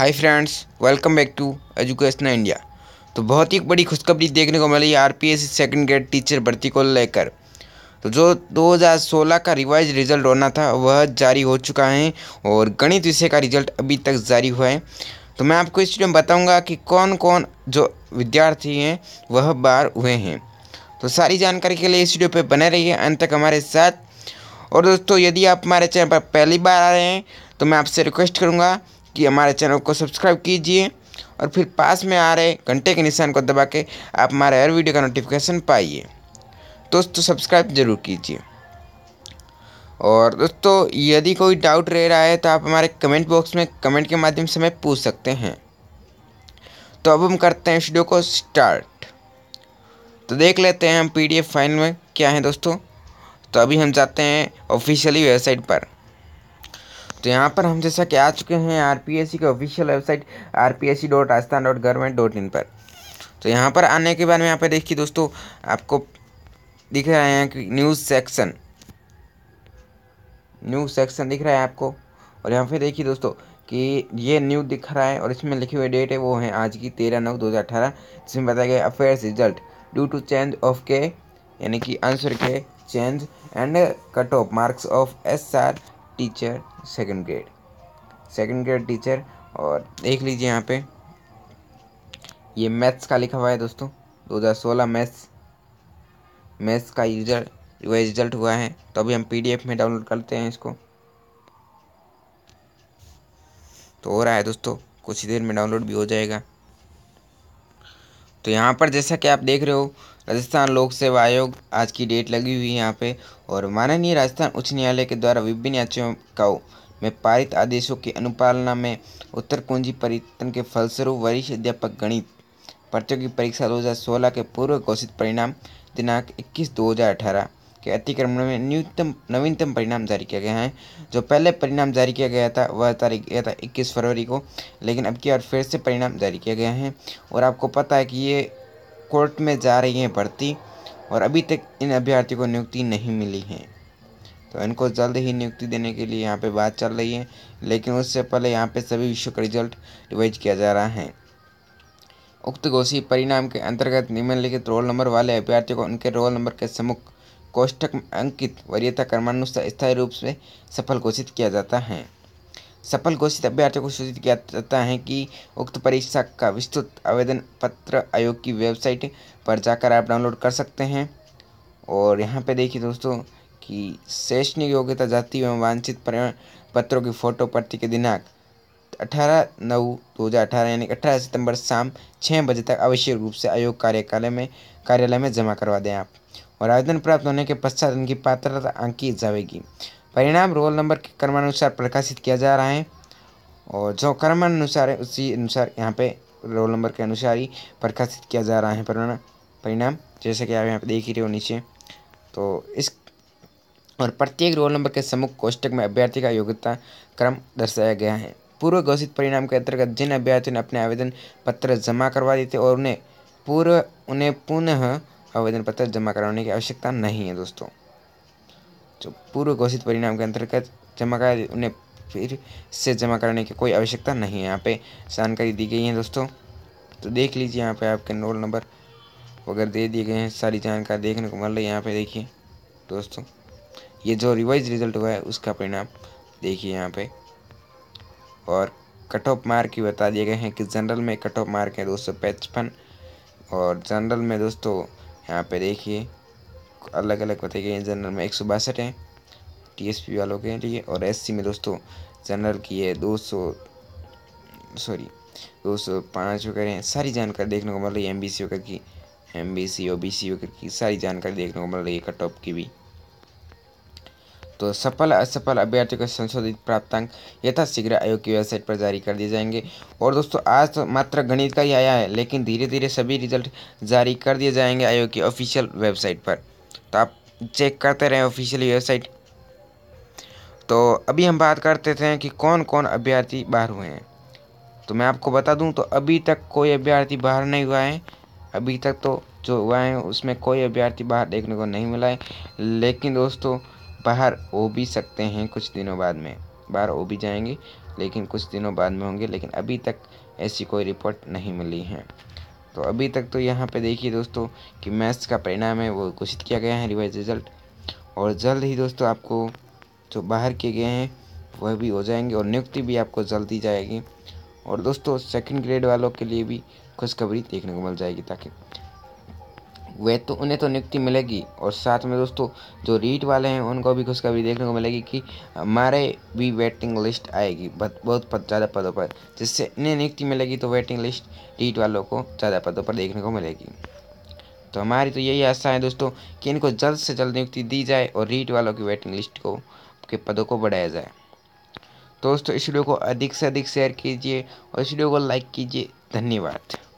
hi friends welcome back to education India तो बहुत ही बड़ी खुशखबरी देखने को मिली R P S second grade teacher भर्ती को लेकर तो जो 2016 का रिवाइज रिजल्ट होना था वह जारी हो चुका है और गणित विषय का रिजल्ट अभी तक जारी हुआ है तो मैं आपको इस वीडियो में बताऊँगा कि कौन कौन जो विद्यार्थी हैं वह बाहर हुए हैं तो सारी जानकारी के लिए इस वीडियो पर बने रहिए अंत तक हमारे साथ और दोस्तों यदि आप हमारे चैनल पर पहली बार आ रहे हैं तो मैं आपसे रिक्वेस्ट करूँगा कि हमारे चैनल को सब्सक्राइब कीजिए और फिर पास में आ रहे घंटे के निशान को दबा के आप हमारे हर वीडियो का नोटिफिकेशन पाइए दोस्तों सब्सक्राइब ज़रूर कीजिए और दोस्तों यदि कोई डाउट रह रहा है तो आप हमारे कमेंट बॉक्स में कमेंट के माध्यम से हमें पूछ सकते हैं तो अब हम करते हैं वीडियो को स्टार्ट तो देख लेते हैं हम पीडीएफ फाइल में क्या है दोस्तों तो अभी हम जाते हैं ऑफिशियली वेबसाइट पर तो यहाँ पर हम जैसा कि आ चुके हैं आर पी एस सी की official website R P S C dot Rajasthan dot government dot in पर तो यहाँ पर आने के बाद में यहाँ पर देखिए दोस्तों आपको दिख रहा है कि न्यूज़ सेक्शन न्यूज़ सेक्शन दिख रहा है आपको और यहाँ पे देखिए दोस्तों कि ये न्यूज दिख रहा है और इसमें लिखे हुए डेट है वो है आज की तेरह नौ दो हज़ार अठारह जिसमें बताया गया अफेयर्स result due to change of के यानी कि आंसर के change and cut off marks of S R teacher second grade second grade teacher और देख लीजिए यहाँ पे ये मैथ्स का लिखा हुआ है दोस्तों 2016 मैथ्स मैथ्स का यूजर रिजल्ट हुआ है तो अभी हम पीडीएफ में डाउनलोड करते हैं इसको तो हो रहा है दोस्तों कुछ ही देर में डाउनलोड भी हो जाएगा तो यहाँ पर जैसा कि आप देख रहे हो राजस्थान लोक सेवा आयोग आज की डेट लगी हुई है यहाँ पे और माननीय राजस्थान उच्च न्यायालय के द्वारा विभिन्न याचिकाओं में पारित आदेशों की अनुपालना में उत्तर कुंजी परिवर्तन के फलस्वरूप वरिष्ठ अध्यापक गणित प्रतियोगी परीक्षा 2016 के पूर्व घोषित परिणाम दिनांक 21 अठारह के अतिक्रमण में न्यूनतम नवीनतम परिणाम जारी किया गया है जो पहले परिणाम जारी किया गया था वह तारीख गया था इक्कीस फरवरी को लेकिन अब की बार फिर से परिणाम जारी किया गया है और आपको पता है कि ये कोर्ट में जा रही हैं भर्ती और अभी तक इन अभ्यर्थियों को नियुक्ति नहीं मिली है तो इनको जल्द ही नियुक्ति देने के लिए यहाँ पे बात चल रही है लेकिन उससे पहले यहाँ पे सभी विषयों का रिजल्ट रिवाइज किया जा रहा है उक्त घोषित परिणाम के अंतर्गत निम्नलिखित रोल नंबर वाले अभ्यर्थियों को उनके रोल नंबर के सम्मुख कोष्ठक अंकित वरीयता क्रमानुसार स्थायी रूप से सफल घोषित किया जाता है सफल घोषित अभ्यर्थियों को सूचित किया जाता है कि उक्त परीक्षा का विस्तृत आवेदन पत्र आयोग की वेबसाइट पर जाकर आप डाउनलोड कर सकते हैं और यहाँ पे देखिए दोस्तों कि शैक्षणिक योग्यता जाति एवं वांछित पत्रों की फोटो प्रति के दिनांक 18 नौ 2018 यानी अठारह सितंबर शाम छः बजे तक आवश्यक रूप से आयोग कार्यकाल में कार्यालय में जमा करवा दें आप और आवेदन प्राप्त होने के पश्चात इनकी पात्रता अंकित जाएगी परिणाम रोल नंबर के क्रमानुसार प्रकाशित किया जा रहा है और जो क्रमानुसार है उसी अनुसार यहाँ पे रोल नंबर के अनुसार ही प्रकाशित किया जा रहा है परिणाम परिणाम जैसे कि आप यहाँ पे देख ही रहे हो नीचे तो इस और प्रत्येक रोल नंबर के सम्मुख कोष्टक में अभ्यर्थी का योग्यता क्रम दर्शाया गया है पूर्व घोषित परिणाम के अंतर्गत जिन अभ्यर्थियों ने अपने आवेदन पत्र जमा करवा दिए थे और उन्हें पूर्व उन्हें पुनः आवेदन पत्र जमा करवाने की आवश्यकता नहीं है दोस्तों जो पूर्व घोषित परिणाम के अंतर्गत जमा कर उन्हें फिर से जमा कराने की कोई आवश्यकता नहीं है यहाँ पे जानकारी दी गई है दोस्तों तो देख लीजिए यहाँ पे आपके रोल नंबर वगैरह दे दिए गए हैं सारी जानकारी देखने को मिल रही है यहाँ पे देखिए दोस्तों ये जो रिवाइज रिजल्ट हुआ है उसका परिणाम देखिए यहाँ पे और कट ऑफ मार्क भी बता दिए गए हैं कि जनरल में कट ऑफ मार्क है दो सौ पचपन और जनरल में दोस्तों यहाँ पे देखिए अलग अलग बताई गई हैं जनरल में एक सौ बासठ हैं पी वालों के लिए और एस सी में दोस्तों जनरल की है दो सौ सॉरी दो सौ पाँच वगैरह हैं सारी जानकारी देखने को मिल रही है एम बी सी वगैरह की M B C O B C वगैरह की सारी जानकारी देखने को मिल रही है कट ऑफ की भी तो सफल असफल अभ्यर्थियों का संशोधित प्राप्तांक यथाशीघ्र आयोग की वेबसाइट पर जारी कर दिए जाएंगे और दोस्तों आज तो मात्र गणित का ही आया है लेकिन धीरे धीरे सभी रिजल्ट जारी कर दिए जाएंगे आयोग की ऑफिशियल वेबसाइट पर तो आप चेक करते रहें ऑफिशियली वेबसाइट तो अभी हम बात करते थे कि कौन कौन अभ्यर्थी बाहर हुए हैं तो मैं आपको बता दूं तो अभी तक कोई अभ्यर्थी बाहर नहीं हुआ है अभी तक तो जो हुआ है उसमें कोई अभ्यर्थी बाहर देखने को नहीं मिला है लेकिन दोस्तों बाहर हो भी सकते हैं कुछ दिनों बाद में बाहर हो भी जाएंगे लेकिन कुछ दिनों बाद में होंगे लेकिन अभी तक ऐसी कोई रिपोर्ट नहीं मिली है तो अभी तक तो यहाँ पे देखिए दोस्तों कि मैथ्स का परिणाम है वो घोषित किया गया है रिवाइज रिजल्ट और जल्द ही दोस्तों आपको जो बाहर किए गए हैं वह भी हो जाएंगे और नियुक्ति भी आपको जल्द दी जाएगी और दोस्तों सेकंड ग्रेड वालों के लिए भी खुशखबरी देखने को मिल जाएगी ताकि वे तो उन्हें तो नियुक्ति मिलेगी और साथ में दोस्तों जो रीट वाले हैं उनको भी खुशखबरी देखने को मिलेगी कि हमारे भी वेटिंग लिस्ट आएगी बहुत पद ज़्यादा पदों पर जिससे इन्हें नियुक्ति मिलेगी तो वेटिंग लिस्ट रीट वालों को ज़्यादा पदों पर देखने को मिलेगी तो हमारी तो यही आशा है दोस्तों कि इनको जल्द से जल्द नियुक्ति दी जाए और रीट वालों की वेटिंग लिस्ट को के पदों को बढ़ाया जाए तो दोस्तों इस वीडियो को अधिक से अधिक शेयर कीजिए और इस वीडियो को लाइक कीजिए धन्यवाद